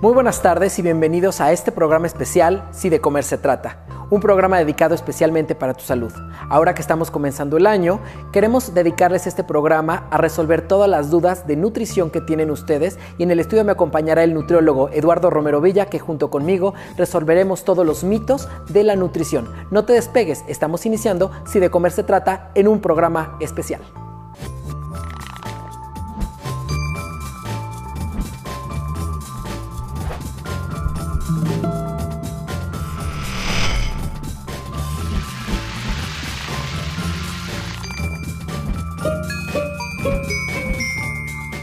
Muy buenas tardes y bienvenidos a este programa especial Si de comer se trata, un programa dedicado especialmente para tu salud. Ahora que estamos comenzando el año, queremos dedicarles este programa a resolver todas las dudas de nutrición que tienen ustedes y en el estudio me acompañará el nutriólogo Eduardo Romero Villa que junto conmigo resolveremos todos los mitos de la nutrición. No te despegues, estamos iniciando Si de comer se trata en un programa especial.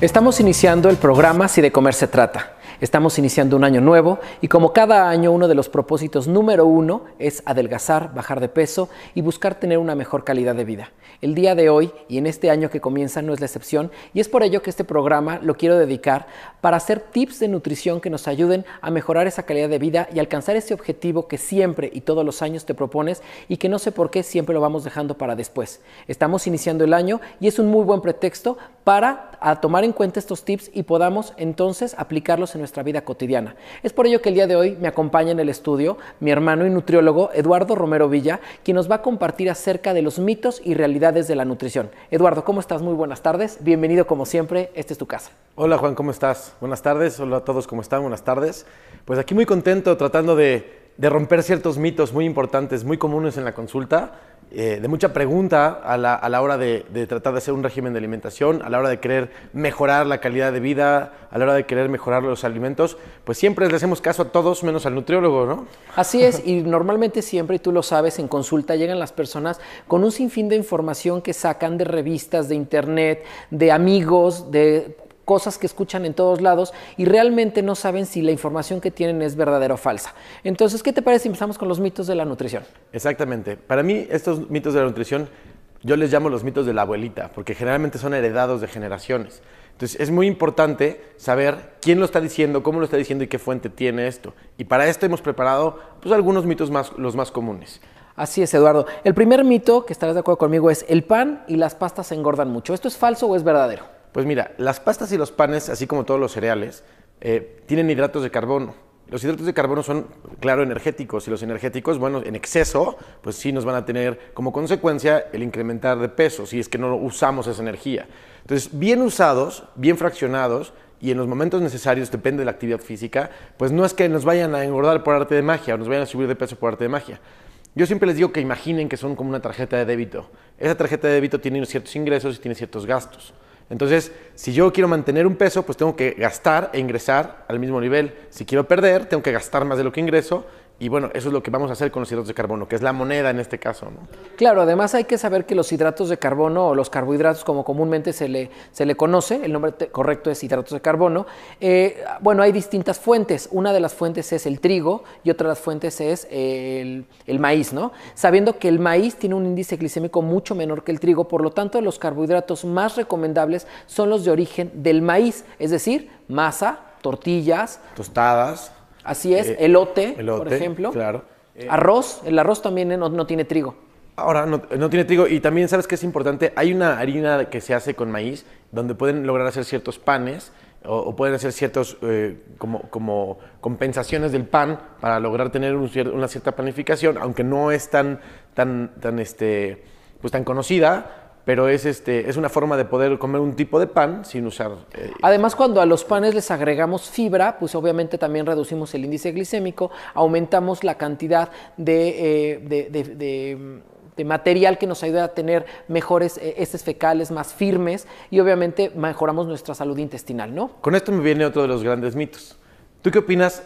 Estamos iniciando el programa Si de Comer se trata. Estamos iniciando un año nuevo y como cada año uno de los propósitos número uno es adelgazar, bajar de peso y buscar tener una mejor calidad de vida. El día de hoy y en este año que comienza no es la excepción y es por ello que este programa lo quiero dedicar para hacer tips de nutrición que nos ayuden a mejorar esa calidad de vida y alcanzar ese objetivo que siempre y todos los años te propones y que no sé por qué siempre lo vamos dejando para después. Estamos iniciando el año y es un muy buen pretexto para a tomar en cuenta estos tips y podamos entonces aplicarlos en nuestra vida cotidiana. Es por ello que el día de hoy me acompaña en el estudio mi hermano y nutriólogo Eduardo Romero Villa, quien nos va a compartir acerca de los mitos y realidades de la nutrición. Eduardo, ¿cómo estás? Muy buenas tardes. Bienvenido como siempre. Esta es tu casa. Hola Juan, ¿cómo estás? Buenas tardes. Hola a todos, ¿cómo están? Buenas tardes. Pues aquí muy contento tratando de de romper ciertos mitos muy importantes, muy comunes en la consulta, eh, de mucha pregunta a la, a la hora de, de, tratar de hacer un régimen de alimentación, a la hora de querer mejorar la calidad de vida, a la hora de querer mejorar los alimentos, pues siempre le hacemos caso a todos menos al nutriólogo, ¿no? Así es, y normalmente siempre, y tú lo sabes, en consulta llegan las personas con un sinfín de información que sacan de revistas, de internet, de amigos, de cosas que escuchan en todos lados y realmente no saben si la información que tienen es verdadera o falsa. Entonces, ¿qué te parece si empezamos con los mitos de la nutrición? Exactamente. Para mí, estos mitos de la nutrición, yo les llamo los mitos de la abuelita, porque generalmente son heredados de generaciones. Entonces, es muy importante saber quién lo está diciendo, cómo lo está diciendo y qué fuente tiene esto. Y para esto hemos preparado pues, algunos mitos más, los más comunes. Así es, Eduardo. El primer mito, que estarás de acuerdo conmigo, es el pan y las pastas engordan mucho. ¿Esto es falso o es verdadero? Pues mira, las pastas y los panes, así como todos los cereales, eh, tienen hidratos de carbono. Los hidratos de carbono son, claro, energéticos y los energéticos, bueno, en exceso, pues sí nos van a tener como consecuencia el incrementar de peso, si es que no usamos esa energía. Entonces, bien usados, bien fraccionados, y en los momentos necesarios, depende de la actividad física, pues no es que nos vayan a engordar por arte de magia o nos vayan a subir de peso por arte de magia. Yo siempre les digo que imaginen que son como una tarjeta de débito. Esa tarjeta de débito tiene ciertos ingresos y tiene ciertos gastos. Entonces, si yo quiero mantener un peso, pues tengo que gastar e ingresar al mismo nivel. Si quiero perder, tengo que gastar más de lo que ingreso y bueno, eso es lo que vamos a hacer con los hidratos de carbono, que es la moneda en este caso. ¿no? Claro, además hay que saber que los hidratos de carbono o los carbohidratos, como comúnmente se le, se le conoce, el nombre correcto es hidratos de carbono, eh, bueno, hay distintas fuentes. Una de las fuentes es el trigo y otra de las fuentes es eh, el, el, maíz, ¿no? Sabiendo que el maíz tiene un índice glicémico mucho menor que el trigo, por lo tanto los carbohidratos más recomendables son los de origen del maíz, es decir, masa, tortillas, tostadas, Así es, eh, elote, por ejemplo. Claro. Eh. arroz, el arroz también eh, no, tiene trigo. Ahora, no, tiene trigo. Y también, ¿sabes que es importante? Hay una harina que se hace con maíz donde pueden lograr hacer ciertos panes o, pueden hacer ciertos como, compensaciones del pan para lograr tener una cierta planificación, aunque no es tan, tan, tan, este, pues, tan conocida pero es, este, es una forma de poder comer un tipo de pan sin usar... Eh, Además, cuando a los panes les agregamos fibra, pues obviamente también reducimos el índice glicémico, aumentamos la cantidad de, eh, material que nos ayuda a tener mejores eh, heces fecales, más firmes y obviamente mejoramos nuestra salud intestinal, ¿no? Con esto me viene otro de los grandes mitos. ¿Tú qué opinas?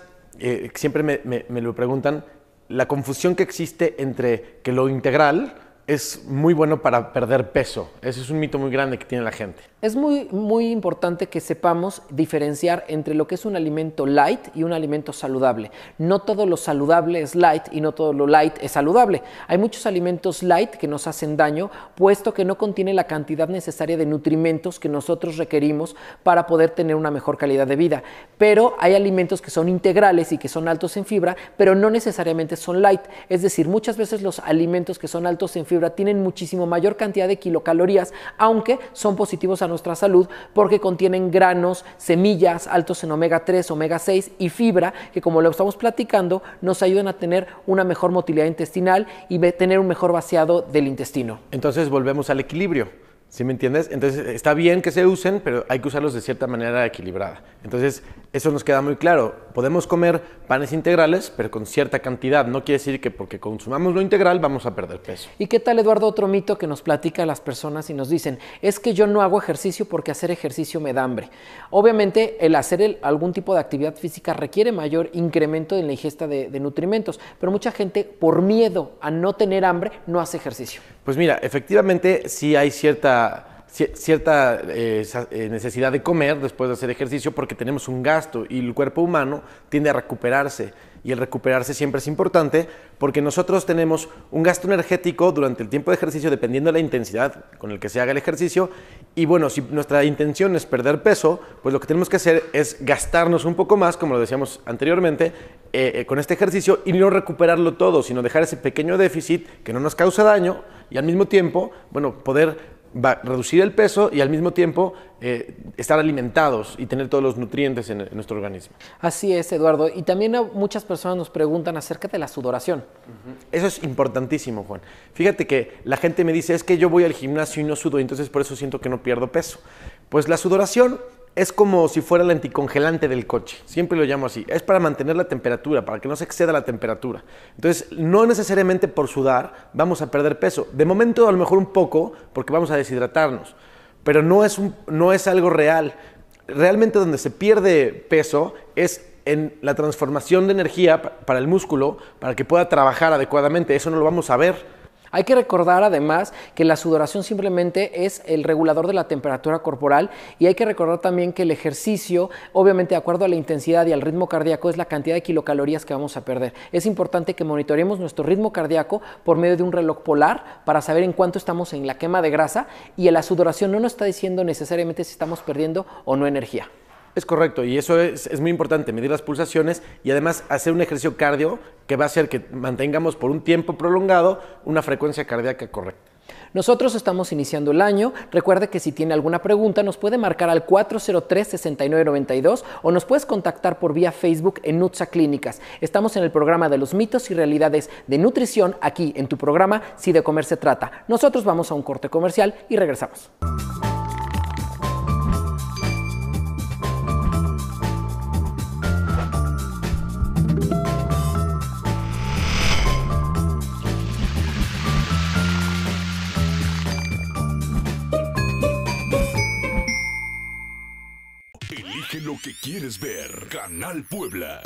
siempre me, me, lo preguntan, la confusión que existe entre que lo integral es muy bueno para perder peso. Ese es un mito muy grande que tiene la gente. Es muy, muy importante que sepamos diferenciar entre lo que es un alimento light y un alimento saludable. No todo lo saludable es light y no todo lo light es saludable. Hay muchos alimentos light que nos hacen daño, puesto que no contiene la cantidad necesaria de nutrimentos que nosotros requerimos para poder tener una mejor calidad de vida. Pero hay alimentos que son integrales y que son altos en fibra, pero no necesariamente son light. Es decir, muchas veces los alimentos que son altos en fibra tienen muchísimo mayor cantidad de kilocalorías, aunque son positivos a nuestra salud porque contienen granos, semillas altos en omega 3, omega 6 y fibra, que como lo estamos platicando, nos ayudan a tener una mejor motilidad intestinal y tener un mejor vaciado del intestino. Entonces volvemos al equilibrio. ¿Sí me entiendes? Entonces está bien que se usen, pero hay que usarlos de cierta manera equilibrada. Entonces, eso nos queda muy claro podemos comer panes integrales, pero con cierta cantidad. No quiere decir que porque consumamos lo integral vamos a perder peso. ¿Y qué tal, Eduardo, otro mito que nos platica las personas y nos dicen, es que yo no hago ejercicio porque hacer ejercicio me da hambre? Obviamente, el hacer algún tipo de actividad física requiere mayor incremento en la ingesta de, de nutrimentos, pero mucha gente, por miedo a no tener hambre, no hace ejercicio. Pues mira, efectivamente sí hay cierta cierta eh, eh, necesidad de comer después de hacer ejercicio porque tenemos un gasto y el cuerpo humano tiende a recuperarse y el recuperarse siempre es importante porque nosotros tenemos un gasto energético durante el tiempo de ejercicio dependiendo de la intensidad con el que se haga el ejercicio y bueno, si nuestra intención es perder peso, pues lo que tenemos que hacer es gastarnos un poco más, como lo decíamos anteriormente, eh, con este ejercicio y no recuperarlo todo, sino dejar ese pequeño déficit que no nos causa daño y al mismo tiempo, bueno, poder va a reducir el peso y al mismo tiempo eh, estar alimentados y tener todos los nutrientes en, nuestro organismo. Así es, Eduardo. Y también muchas personas nos preguntan acerca de la sudoración. Eso es importantísimo, Juan. Fíjate que la gente me dice, es que yo voy al gimnasio y no sudo, entonces por eso siento que no pierdo peso. Pues la sudoración es como si fuera el anticongelante del coche. Siempre lo llamo así. Es para mantener la temperatura, para que no se exceda la temperatura. Entonces, no necesariamente por sudar vamos a perder peso. De momento, a lo mejor un poco, porque vamos a deshidratarnos. Pero no es, un, no es algo real. Realmente donde se pierde peso es en la transformación de energía para el músculo, para que pueda trabajar adecuadamente. Eso no lo vamos a ver hay que recordar además que la sudoración simplemente es el regulador de la temperatura corporal y hay que recordar también que el ejercicio, obviamente de acuerdo a la intensidad y al ritmo cardíaco, es la cantidad de kilocalorías que vamos a perder. Es importante que monitoreemos nuestro ritmo cardíaco por medio de un reloj polar para saber en cuánto estamos en la quema de grasa y la sudoración no nos está diciendo necesariamente si estamos perdiendo o no energía. Es correcto, y eso es, muy importante, medir las pulsaciones y además hacer un ejercicio cardio que va a hacer que mantengamos por un tiempo prolongado una frecuencia cardíaca correcta. Nosotros estamos iniciando el año. Recuerde que si tiene alguna pregunta nos puede marcar al 403-6992 o nos puedes contactar por vía Facebook en Nutza Clínicas. Estamos en el programa de los mitos y realidades de nutrición aquí en tu programa Si de comer se trata. Nosotros vamos a un corte comercial y regresamos. quieres ver, Canal Puebla.